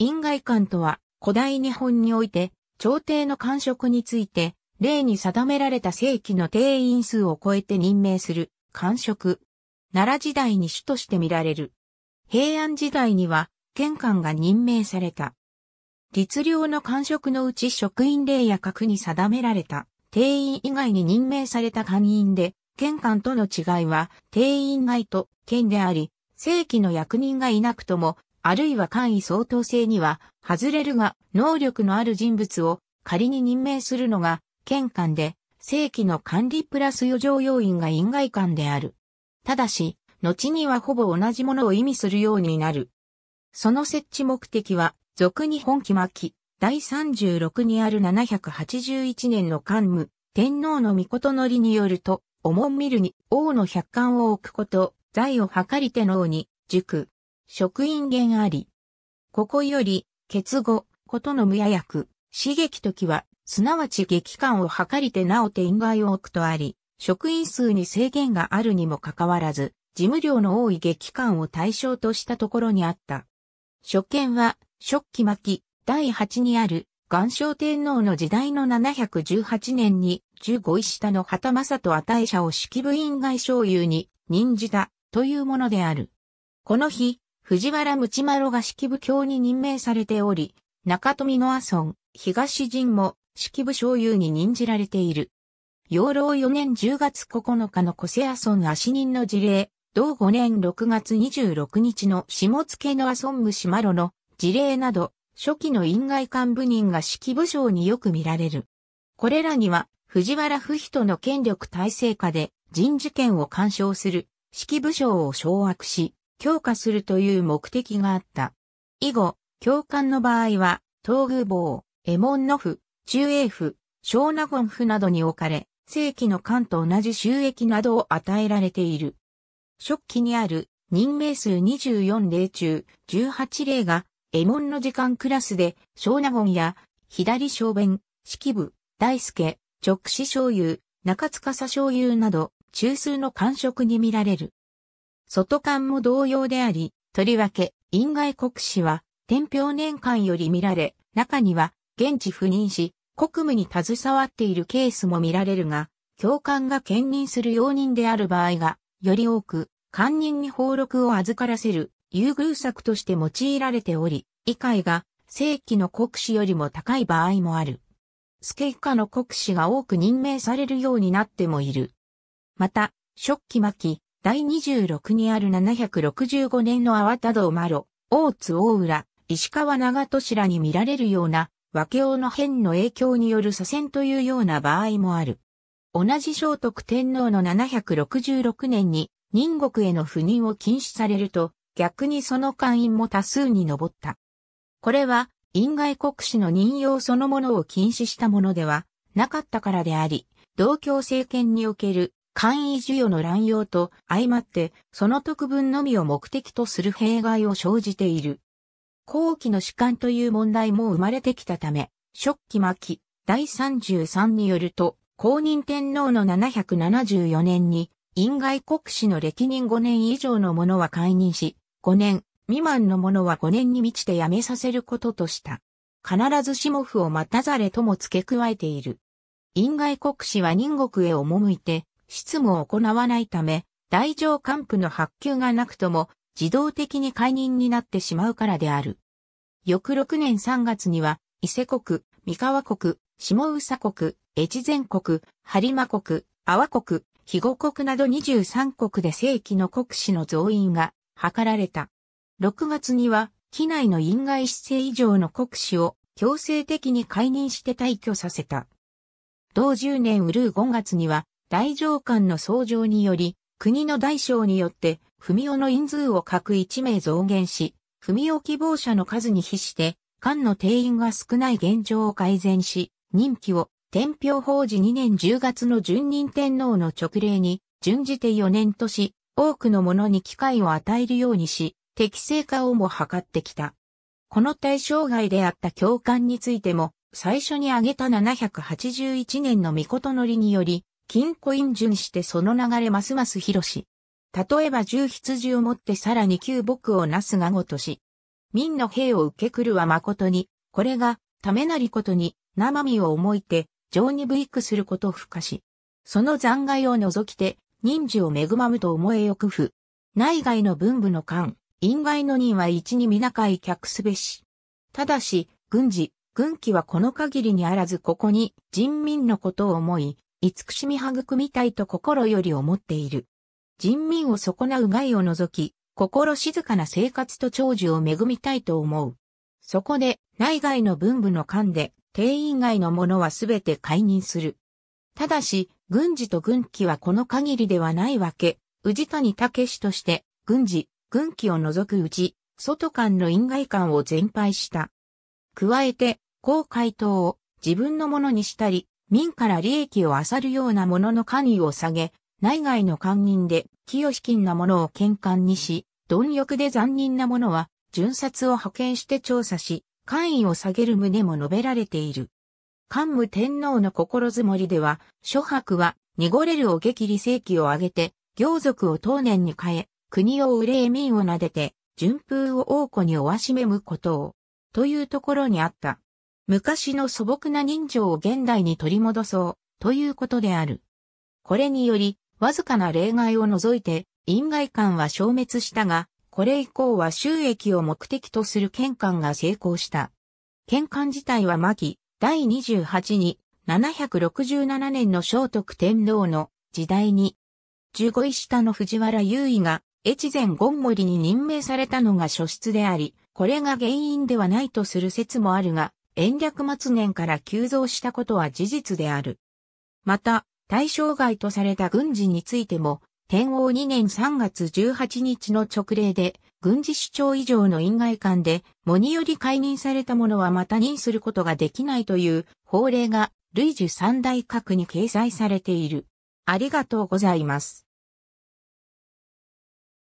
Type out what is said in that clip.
院外官とは、古代日本において、朝廷の官職について、例に定められた正規の定員数を超えて任命する、官職。奈良時代に主として見られる。平安時代には、県官が任命された。律令の官職のうち職員令や格に定められた、定員以外に任命された官員で、県官との違いは、定員外と県であり、正規の役人がいなくとも、あるいは簡易相当性には外れるが、能力のある人物を仮に任命するのが、県間で、正規の管理プラス余剰要員が院外間である。ただし、後にはほぼ同じものを意味するようになる。その設置目的は、俗に本期末期、第36にある781年の桓武、天皇の御事のりによると、おもんみるに王の百官を置くこと、財を計りて脳に、塾、職員源あり。ここより、結合、ことの無や役、刺激時は、すなわち激感を図りてなお天外を置くとあり、職員数に制限があるにもかかわらず、事務量の多い激感を対象としたところにあった。所見は、食器巻第8にある、岩礁天皇の時代の718年に、15位下の旗正と与え者を式部員外将有に任じた、というものである。この日、藤原マ丸が式部教に任命されており、中富の阿村、東陣も式部所有に任じられている。養老4年10月9日の小瀬阿村足人の事例、同5年6月26日の下野の阿村マ丸の事例など、初期の院外幹部人が式部省によく見られる。これらには、藤原不比の権力体制下で人事権を干渉する、式部省を掌握し、強化するという目的があった。以後、教官の場合は、東宮坊、エモンノ府、中英府、小納言府などに置かれ、正規の官と同じ収益などを与えられている。初期にある任命数24例中18例が、エモンの時間クラスで、小納言や、左小弁、式部、大助、直視醤油、中司醤油など、中枢の官職に見られる。外観も同様であり、とりわけ、院外国史は、天平年間より見られ、中には、現地赴任し、国務に携わっているケースも見られるが、教官が兼任する容認である場合が、より多く、官人に法録を預からせる優遇策として用いられており、以外が正規の国史よりも高い場合もある。スケ以下の国史が多く任命されるようになってもいる。また、食器巻き、第26にある765年の粟田道麻呂、大津大浦、石川長門らに見られるような、和経の変の影響による左遷というような場合もある。同じ聖徳天皇の766年に、人国への赴任を禁止されると、逆にその会員も多数に上った。これは、因外国史の任用そのものを禁止したものではなかったからであり、同教政権における簡易授与の乱用と相まって、その特分のみを目的とする弊害を生じている。後期の主観という問題も生まれてきたため、初期末期第33によると、公認天皇の774年に、院外国史の歴任5年以上の者は解任し、5年未満の者は5年に満ちて辞めさせることとした。必ず下府を待たざれとも付け加えている。院外国史は任国へ赴いて、執務を行わないため、大上官府の発給がなくとも、自動的に解任になってしまうからである。翌6年3月には、伊勢国、三河国、下宇佐国、越前国、播磨国、阿波国、肥後国など23国で正規の国士の増員が図られた。6月には、機内の院外姿勢以上の国士を強制的に解任して退去させた。同10年ウルー5月には、大上官の創上により、国の大小によって、文雄の人数を各1名増減し、文雄希望者の数に比して、官の定員が少ない現状を改善し、任期を天平法事2年10月の順任天皇の直令に、準じて4年とし、多くの者に機会を与えるようにし、適正化をも図ってきた。この対象外であった教官についても、最初に挙げた781年の御事のりにより、金コイン順してその流れますます広し。例えば十羊をもってさらに旧僕をなすがごとし。民の兵を受けくるは誠に、これが、ためなりことに、生身を思いて、情にブイクすることを不可し。その残骸を除きて、人事を恵まむと思えよくふ。内外の文部の官、院外の任は一に皆会客すべし。ただし、軍事、軍機はこの限りにあらずここに人民のことを思い、慈しみ育みたいと心より思っている。人民を損なう害を除き、心静かな生活と長寿を恵みたいと思う。そこで、内外の文部の間で、定員外の者はすべて解任する。ただし、軍事と軍機はこの限りではないわけ、氏谷武氏として、軍事、軍機を除くうち、外間の院外官を全廃した。加えて、高回答を自分のものにしたり、民から利益を漁るようなものの官位を下げ、内外の官人で、清金なものを喧嘩にし、貪欲で残忍なものは、巡察を派遣して調査し、官位を下げる旨も述べられている。桓武天皇の心づもりでは、諸伯は、濁れるお激利世紀を挙げて、行族を当年に変え、国を憂え民を撫でて、順風を王子におわしめむことを、というところにあった。昔の素朴な人情を現代に取り戻そう、ということである。これにより、わずかな例外を除いて、院外官は消滅したが、これ以降は収益を目的とする県官が成功した。県官自体は巻、第28に、767年の聖徳天皇の時代に、15位下の藤原優位が、越前権森に任命されたのが初出であり、これが原因ではないとする説もあるが、延暦末年から急増したことは事実である。また、対象外とされた軍事についても、天皇2年3月18日の直令で、軍事主張以上の因外官で、藻により解任された者はまた任することができないという法令が、類似三大閣に掲載されている。ありがとうございます。